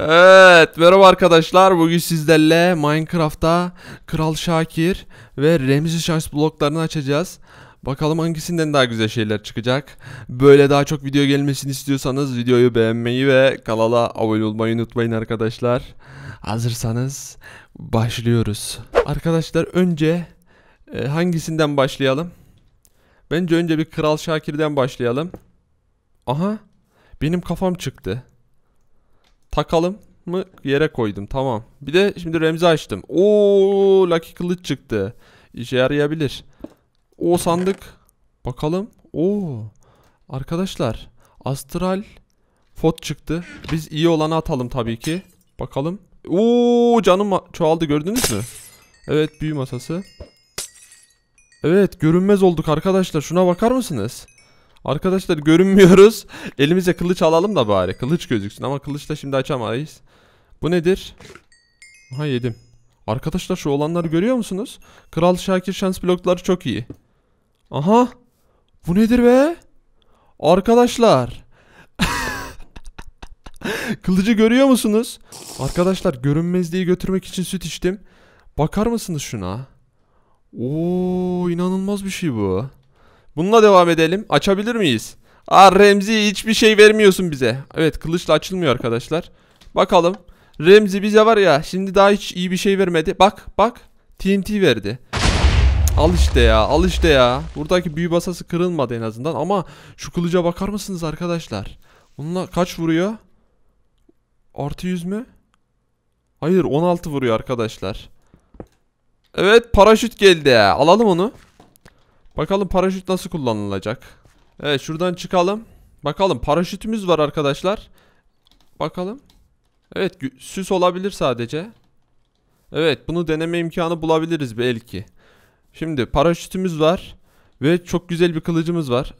Evet merhaba arkadaşlar bugün sizlerle Minecraft'ta Kral Şakir ve Remzi Şans bloklarını açacağız. Bakalım hangisinden daha güzel şeyler çıkacak. Böyle daha çok video gelmesini istiyorsanız videoyu beğenmeyi ve kanala abone olmayı unutmayın arkadaşlar. Hazırsanız başlıyoruz. Arkadaşlar önce e, hangisinden başlayalım? Bence önce bir Kral Şakir'den başlayalım. Aha benim kafam çıktı. Takalım mı? Yere koydum. Tamam. Bir de şimdi Remzi açtım. Oo, Lucky kılıç çıktı. İşe yarayabilir. O sandık. Bakalım. Oo. Arkadaşlar, astral fot çıktı. Biz iyi olanı atalım tabii ki. Bakalım. Oo, canım çoğaldı gördünüz mü? Evet, büyü masası. Evet, görünmez olduk arkadaşlar. Şuna bakar mısınız? Arkadaşlar görünmüyoruz. Elimize kılıç alalım da bari. Kılıç gözüksün ama kılıçla şimdi açamayız. Bu nedir? Ha yedim. Arkadaşlar şu olanları görüyor musunuz? Kral Şakir şans blokları çok iyi. Aha. Bu nedir be? Arkadaşlar. Kılıcı görüyor musunuz? Arkadaşlar görünmezliği götürmek için süt içtim. Bakar mısınız şuna? Oo inanılmaz bir şey bu. Bununla devam edelim. Açabilir miyiz? Aa Remzi hiçbir şey vermiyorsun bize. Evet kılıçla açılmıyor arkadaşlar. Bakalım. Remzi bize var ya şimdi daha hiç iyi bir şey vermedi. Bak bak TNT verdi. Al işte ya al işte ya. Buradaki büyü basası kırılmadı en azından ama şu kılıca bakar mısınız arkadaşlar? Bununla kaç vuruyor? Artı 100 mü? Hayır 16 vuruyor arkadaşlar. Evet paraşüt geldi. Alalım onu. Bakalım paraşüt nasıl kullanılacak. Evet şuradan çıkalım. Bakalım paraşütümüz var arkadaşlar. Bakalım. Evet süs olabilir sadece. Evet bunu deneme imkanı bulabiliriz belki. Şimdi paraşütümüz var. Ve çok güzel bir kılıcımız var.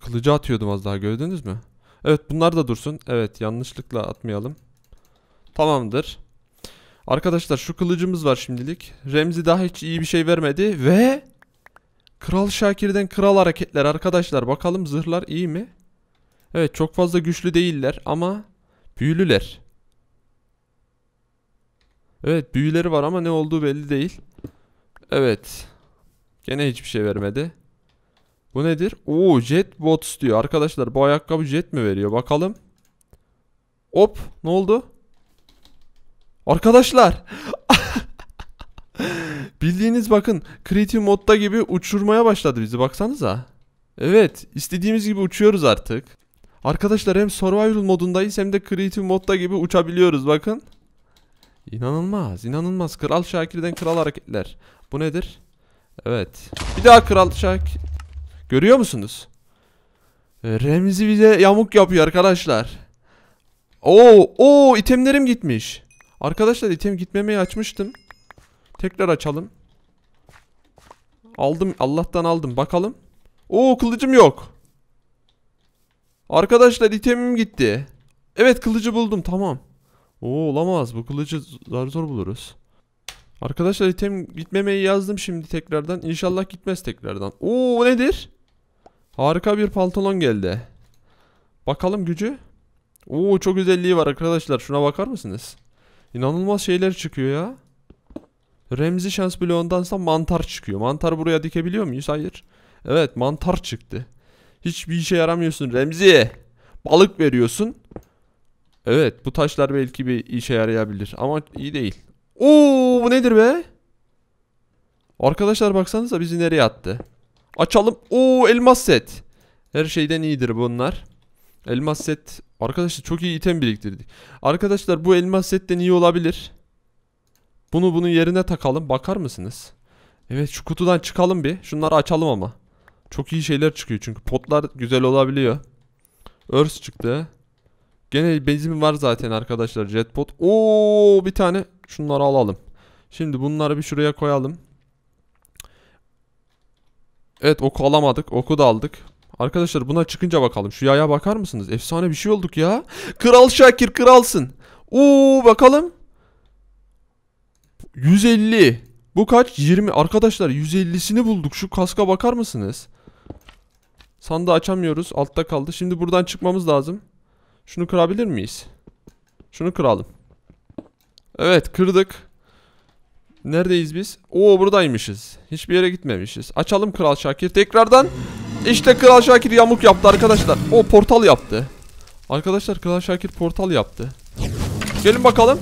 Kılıcı atıyordum az daha gördünüz mü? Evet bunlar da dursun. Evet yanlışlıkla atmayalım. Tamamdır. Arkadaşlar şu kılıcımız var şimdilik. Remzi daha hiç iyi bir şey vermedi. Ve Kral Şakir'den kral hareketler arkadaşlar. Bakalım zırhlar iyi mi? Evet çok fazla güçlü değiller ama büyülüler. Evet büyüleri var ama ne olduğu belli değil. Evet. Gene hiçbir şey vermedi. Bu nedir? Oo jet bots diyor. Arkadaşlar bu ayakkabı jet mi veriyor? Bakalım. Hop ne oldu? Arkadaşlar Bildiğiniz bakın kreatif modda gibi uçurmaya başladı bizi baksanıza. Evet istediğimiz gibi uçuyoruz artık. Arkadaşlar hem survival modundayız hem de kreatif modda gibi uçabiliyoruz bakın. İnanılmaz inanılmaz kral Şakir'den kral hareketler. Bu nedir? Evet bir daha kral Şakir. Görüyor musunuz? Ee, Remzi bize yamuk yapıyor arkadaşlar. Oo, oo itemlerim gitmiş. Arkadaşlar item gitmemeyi açmıştım. Tekrar açalım. Aldım. Allah'tan aldım. Bakalım. Oo kılıcım yok. Arkadaşlar itemim gitti. Evet kılıcı buldum. Tamam. Oo olamaz. Bu kılıcı zar zor buluruz. Arkadaşlar item gitmemeyi yazdım şimdi tekrardan. İnşallah gitmez tekrardan. Oo nedir? Harika bir pantolon geldi. Bakalım gücü. Oo çok özelliği var arkadaşlar. Şuna bakar mısınız? İnanılmaz şeyler çıkıyor ya. Remzi şans bloğundansa mantar çıkıyor. Mantar buraya dikebiliyor muyuz? Hayır. Evet mantar çıktı. Hiçbir işe yaramıyorsun Remzi. Balık veriyorsun. Evet bu taşlar belki bir işe yarayabilir ama iyi değil. Oo bu nedir be? Arkadaşlar baksanıza bizi nereye attı? Açalım. Oo elmas set. Her şeyden iyidir bunlar. Elmas set. Arkadaşlar çok iyi item biriktirdik. Arkadaşlar bu elmas set de iyi olabilir. Bunu bunun yerine takalım. Bakar mısınız? Evet şu kutudan çıkalım bir. Şunları açalım ama. Çok iyi şeyler çıkıyor çünkü potlar güzel olabiliyor. Örs çıktı. Gene benzin var zaten arkadaşlar jetpot. Oo bir tane şunları alalım. Şimdi bunları bir şuraya koyalım. Evet oku alamadık. Oku da aldık. Arkadaşlar buna çıkınca bakalım. Şu yaya bakar mısınız? Efsane bir şey olduk ya. Kral Şakir kralsın. Oo bakalım. 150. Bu kaç? 20. Arkadaşlar 150'sini bulduk. Şu kaska bakar mısınız? Sandığı açamıyoruz. Altta kaldı. Şimdi buradan çıkmamız lazım. Şunu kırabilir miyiz? Şunu kıralım. Evet kırdık. Neredeyiz biz? Oo buradaymışız. Hiçbir yere gitmemişiz. Açalım Kral Şakir. Tekrardan işte Kral Şakir yamuk yaptı arkadaşlar. O portal yaptı. Arkadaşlar Kral Şakir portal yaptı. Gelin bakalım.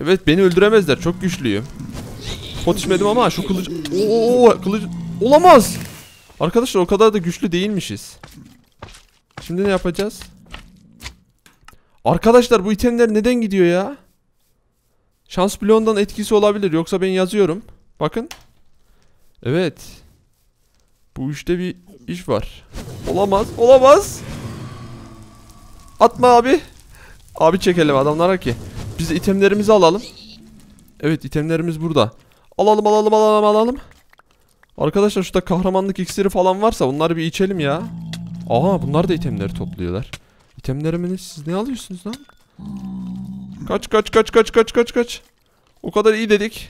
Evet beni öldüremezler. Çok güçlüyüm. Pot Potişmedim ama şu kılıç... Oo, kılıç... Olamaz. Arkadaşlar o kadar da güçlü değilmişiz. Şimdi ne yapacağız? Arkadaşlar bu itemler neden gidiyor ya? Şans bloğundan etkisi olabilir. Yoksa ben yazıyorum. Bakın. Evet. Bu işte bir iş var. Olamaz. Olamaz. Atma abi. Abi çekelim adamlara ki. Biz itemlerimizi alalım. Evet itemlerimiz burada. Alalım alalım alalım alalım. Arkadaşlar şurada kahramanlık iksiri falan varsa bunları bir içelim ya. Aha bunlar da itemleri topluyorlar. İtemlerimi siz ne alıyorsunuz lan? Kaç kaç kaç kaç kaç kaç kaç. O kadar iyi dedik.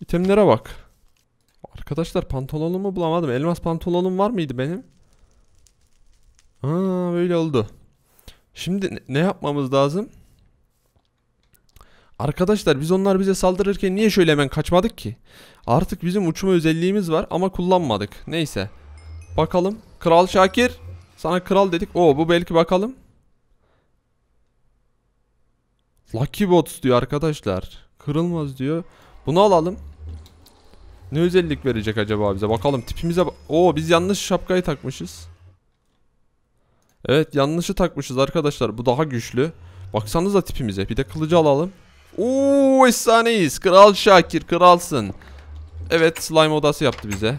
İtemlere bak. Arkadaşlar pantolonumu bulamadım. Elmas pantolonum var mıydı benim? Aa böyle oldu. Şimdi ne yapmamız lazım? Arkadaşlar biz onlar bize saldırırken niye şöyle hemen kaçmadık ki? Artık bizim uçma özelliğimiz var ama kullanmadık. Neyse. Bakalım. Kral Şakir. Sana kral dedik. Oo bu belki bakalım. Lucky Bots diyor arkadaşlar. Kırılmaz diyor. Bunu alalım. Ne özellik verecek acaba bize? Bakalım tipimize... Oo biz yanlış şapkayı takmışız. Evet yanlışı takmışız arkadaşlar. Bu daha güçlü. Baksanıza tipimize. Bir de kılıcı alalım. Uuu efsaneyiz. Kral Şakir kralsın. Evet slime odası yaptı bize.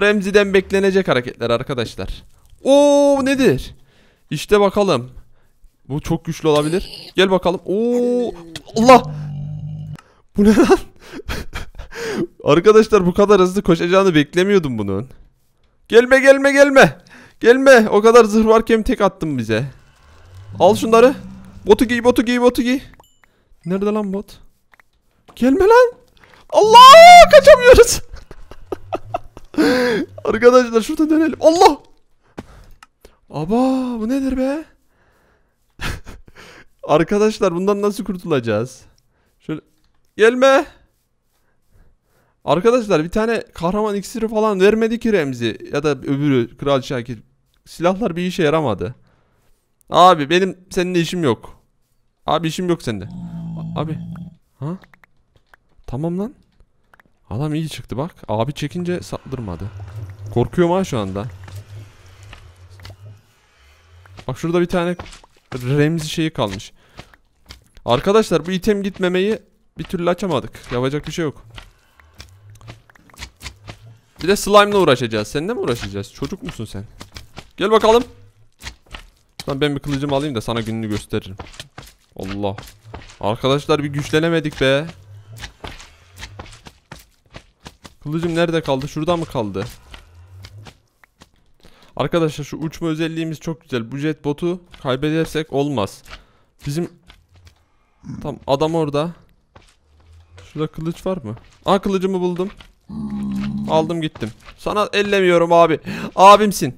Remzi'den beklenecek hareketler arkadaşlar. Oo nedir? İşte bakalım. Bu çok güçlü olabilir. Gel bakalım. Oo Allah. Bu ne lan? arkadaşlar bu kadar hızlı koşacağını beklemiyordum bunun. Gelme gelme gelme. Gelme. O kadar zırh varken tek attım bize. Al şunları. Botu giy botu giy botu giy. Nerede lan bot? Gelme lan. Allah kaçamıyoruz. Arkadaşlar şurada dönelim. Allah. Aba bu nedir be? Arkadaşlar bundan nasıl kurtulacağız? Şöyle gelme. Arkadaşlar bir tane kahraman iksiri falan vermedi ki Remzi ya da öbürü Kral Şakir. Silahlar bir işe yaramadı. Abi benim seninle işim yok. Abi işim yok sende. Abi. Ha? Tamam lan. Adam iyi çıktı bak. Abi çekince saldırmadı. Korkuyorum ha şu anda. Bak şurada bir tane Remzi şeyi kalmış. Arkadaşlar bu item gitmemeyi bir türlü açamadık. Yapacak bir şey yok. Bir de slime'la uğraşacağız. Seninle mi uğraşacağız? Çocuk musun sen? Gel bakalım. ben bir kılıcımı alayım da sana gününü gösteririm. Allah. Arkadaşlar bir güçlenemedik be. Kılıcım nerede kaldı? Şurada mı kaldı? Arkadaşlar şu uçma özelliğimiz çok güzel. Bu jet botu kaybedersek olmaz. Bizim tam adam orada. Şurada kılıç var mı? Aa kılıcımı buldum. Aldım gittim. Sana ellemiyorum abi. Abimsin.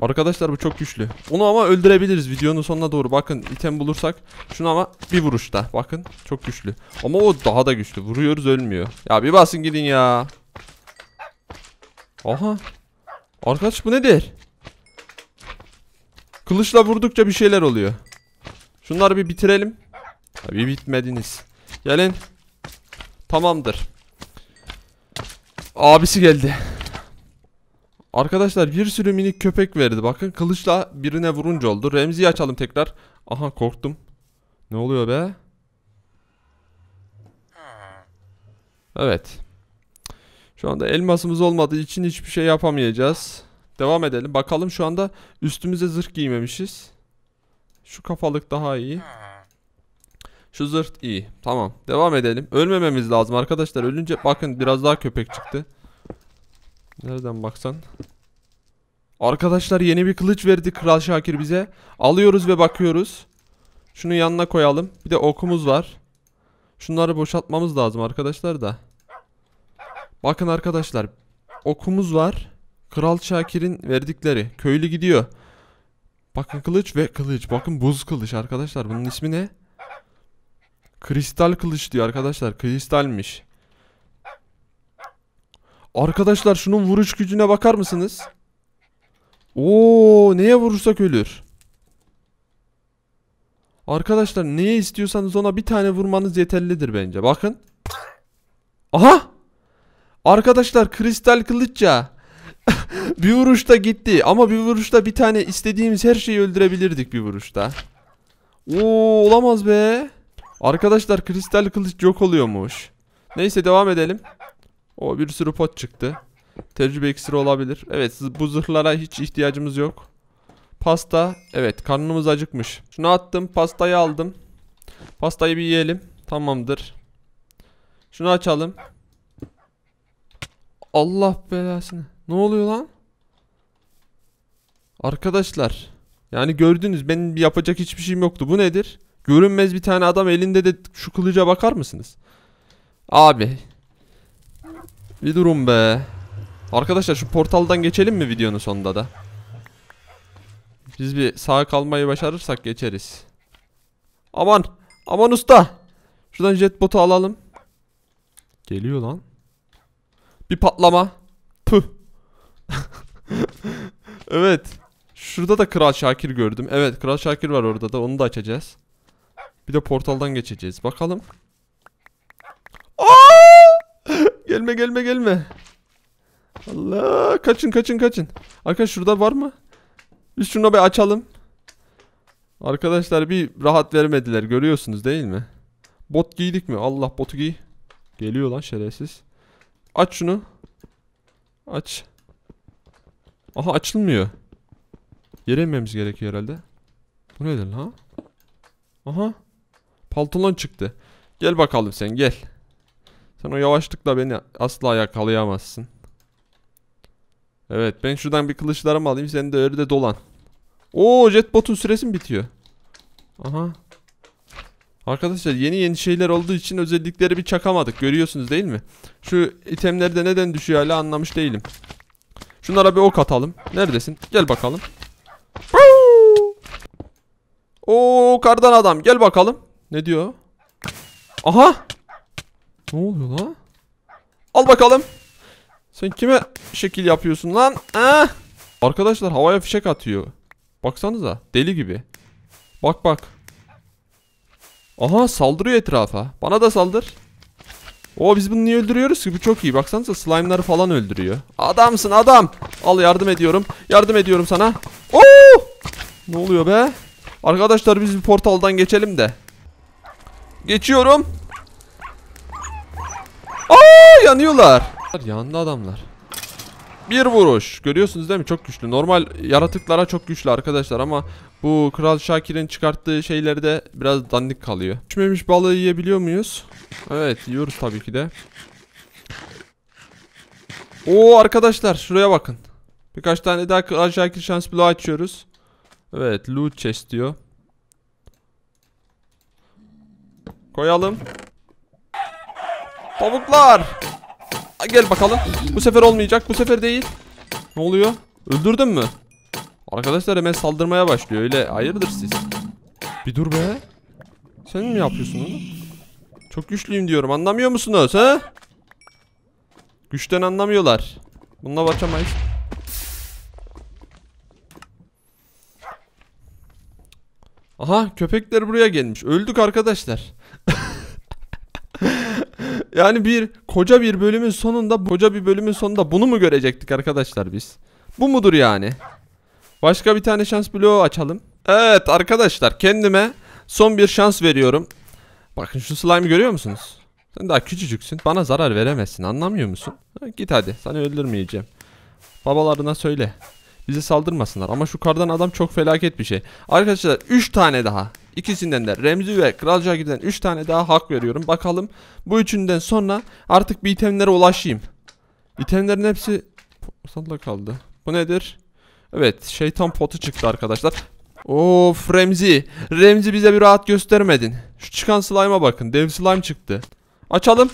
Arkadaşlar bu çok güçlü. Onu ama öldürebiliriz videonun sonuna doğru. Bakın item bulursak. Şunu ama bir vuruşta. Bakın çok güçlü. Ama o daha da güçlü. Vuruyoruz ölmüyor. Ya bir basın gidin ya. Aha. Arkadaş bu nedir? Kılıçla vurdukça bir şeyler oluyor. Şunları bir bitirelim. Bir bitmediniz. Gelin. Tamamdır. Abisi geldi. Arkadaşlar bir sürü minik köpek verdi. Bakın kılıçla birine vurunca oldu. Remzi'yi açalım tekrar. Aha korktum. Ne oluyor be? Evet. Şu anda elmasımız olmadığı için hiçbir şey yapamayacağız. Devam edelim. Bakalım şu anda üstümüze zırh giymemişiz. Şu kafalık daha iyi. Şu zırh iyi. Tamam. Devam edelim. Ölmememiz lazım arkadaşlar. Ölünce bakın biraz daha köpek çıktı. Nereden baksan. Arkadaşlar yeni bir kılıç verdi Kral Şakir bize. Alıyoruz ve bakıyoruz. Şunu yanına koyalım. Bir de okumuz var. Şunları boşaltmamız lazım arkadaşlar da. Bakın arkadaşlar. Okumuz var. Kral Şakir'in verdikleri. Köylü gidiyor. Bakın kılıç ve kılıç. Bakın buz kılıç arkadaşlar. Bunun ismi ne? Kristal kılıç diyor arkadaşlar. Kristalmiş. Arkadaşlar şunun vuruş gücüne bakar mısınız? Oo, neye vurursak ölür. Arkadaşlar neye istiyorsanız ona bir tane vurmanız yeterlidir bence. Bakın. Aha! Arkadaşlar kristal kılıçça bir vuruşta gitti ama bir vuruşta bir tane istediğimiz her şeyi öldürebilirdik bir vuruşta. Oo olamaz be. Arkadaşlar kristal kılıç yok oluyormuş. Neyse devam edelim. O bir sürü pot çıktı. Tecrübe iksiri olabilir. Evet bu zırhlara hiç ihtiyacımız yok. Pasta. Evet karnımız acıkmış. Şunu attım. Pastayı aldım. Pastayı bir yiyelim. Tamamdır. Şunu açalım. Allah belasını. Ne oluyor lan? Arkadaşlar. Yani gördünüz benim yapacak hiçbir şeyim yoktu. Bu nedir? Görünmez bir tane adam elinde de şu kılıca bakar mısınız? Abi bir durum be. Arkadaşlar şu portaldan geçelim mi videonun sonunda da? Biz bir sağ kalmayı başarırsak geçeriz. Aman. Aman usta. Şuradan jetbotu alalım. Geliyor lan. Bir patlama. Püh. evet. Şurada da Kral Şakir gördüm. Evet Kral Şakir var orada da onu da açacağız. Bir de portaldan geçeceğiz. Bakalım. Aa! gelme gelme gelme. Allah kaçın kaçın kaçın. Arkadaş şurada var mı? Biz şunu bir açalım. Arkadaşlar bir rahat vermediler görüyorsunuz değil mi? Bot giydik mi? Allah botu giy. Geliyor lan şerefsiz. Aç şunu. Aç. Aha açılmıyor. Yere inmemiz gerekiyor herhalde. Bu nedir lan? Aha. Pantolon çıktı. Gel bakalım sen gel. Sen o yavaşlıkla beni asla yakalayamazsın. Evet ben şuradan bir kılıçlarımı alayım. Sen de öyle de dolan. Oo jetbotun süresi mi bitiyor? Aha. Arkadaşlar yeni yeni şeyler olduğu için özellikleri bir çakamadık. Görüyorsunuz değil mi? Şu itemlerde neden düşüyor hala anlamış değilim. Şunlara bir ok atalım. Neredesin? Gel bakalım. Oo kardan adam gel bakalım. Ne diyor? Aha! Ne oluyor lan? Al bakalım. Sen kime şekil yapıyorsun lan? Ha? Arkadaşlar havaya fişek atıyor. Baksanıza deli gibi. Bak bak. Aha saldırıyor etrafa. Bana da saldır. O biz bunu niye öldürüyoruz ki? Bu çok iyi. Baksanıza slime'ları falan öldürüyor. Adamsın adam. Al yardım ediyorum. Yardım ediyorum sana. Oo! Ne oluyor be? Arkadaşlar biz bir portaldan geçelim de. Geçiyorum. Aa yanıyorlar. Yandı adamlar. Bir vuruş. Görüyorsunuz değil mi? Çok güçlü. Normal yaratıklara çok güçlü arkadaşlar ama bu Kral Şakir'in çıkarttığı şeyleri de biraz dandik kalıyor. Düşmemiş balığı yiyebiliyor muyuz? Evet yiyoruz tabii ki de. Oo arkadaşlar şuraya bakın. Birkaç tane daha Kral Şakir şans bloğu açıyoruz. Evet loot chest diyor. Koyalım. Tavuklar. Gel bakalım. Bu sefer olmayacak. Bu sefer değil. Ne oluyor? Öldürdün mü? Arkadaşlar hemen saldırmaya başlıyor. Öyle hayırdır siz? Bir dur be. Sen mi yapıyorsun onu? Çok güçlüyüm diyorum. Anlamıyor musunuz ha? Güçten anlamıyorlar. Bununla başamayız. Aha köpekler buraya gelmiş. Öldük arkadaşlar. Yani bir koca bir bölümün sonunda koca bir bölümün sonunda bunu mu görecektik arkadaşlar biz? Bu mudur yani? Başka bir tane şans bloğu açalım. Evet arkadaşlar kendime son bir şans veriyorum. Bakın şu slime'ı görüyor musunuz? Sen daha küçücüksün. Bana zarar veremezsin. Anlamıyor musun? git hadi. Seni öldürmeyeceğim. Babalarına söyle. Bize saldırmasınlar. Ama şu kardan adam çok felaket bir şey. Arkadaşlar 3 tane daha. İkisinden de Remzi ve Kralca giden 3 tane daha hak veriyorum. Bakalım bu üçünden sonra artık bir itemlere ulaşayım. İtemlerin hepsi salla kaldı. Bu nedir? Evet şeytan potu çıktı arkadaşlar. Of Remzi. Remzi bize bir rahat göstermedin. Şu çıkan slime'a bakın. Dev slime çıktı. Açalım.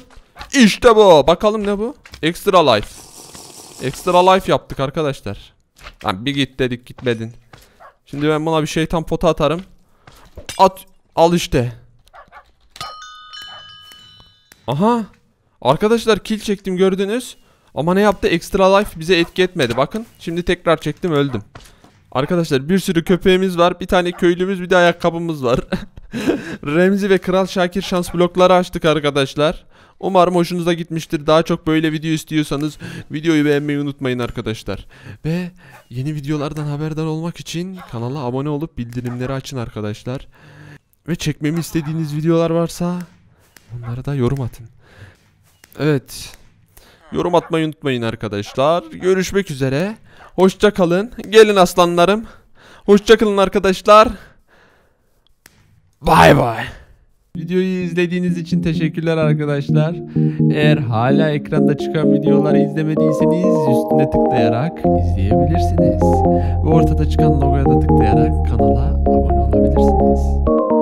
İşte bu. Bakalım ne bu? Extra life. Extra life yaptık arkadaşlar. Lan bir git dedik gitmedin. Şimdi ben buna bir şeytan pota atarım. At al işte. Aha. Arkadaşlar kill çektim gördünüz. Ama ne yaptı? Extra life bize etki etmedi. Bakın şimdi tekrar çektim öldüm. Arkadaşlar bir sürü köpeğimiz var. Bir tane köylümüz bir de ayakkabımız var. Remzi ve Kral Şakir şans blokları açtık arkadaşlar. Umarım hoşunuza gitmiştir. Daha çok böyle video istiyorsanız videoyu beğenmeyi unutmayın arkadaşlar. Ve yeni videolardan haberdar olmak için kanala abone olup bildirimleri açın arkadaşlar. Ve çekmemi istediğiniz videolar varsa onlara da yorum atın. Evet. Yorum atmayı unutmayın arkadaşlar. Görüşmek üzere. Hoşça kalın. Gelin aslanlarım. Hoşça kalın arkadaşlar. Bye bye. Videoyu izlediğiniz için teşekkürler arkadaşlar. Eğer hala ekranda çıkan videoları izlemediyseniz üstüne tıklayarak izleyebilirsiniz. Ve ortada çıkan logoya da tıklayarak kanala abone olabilirsiniz.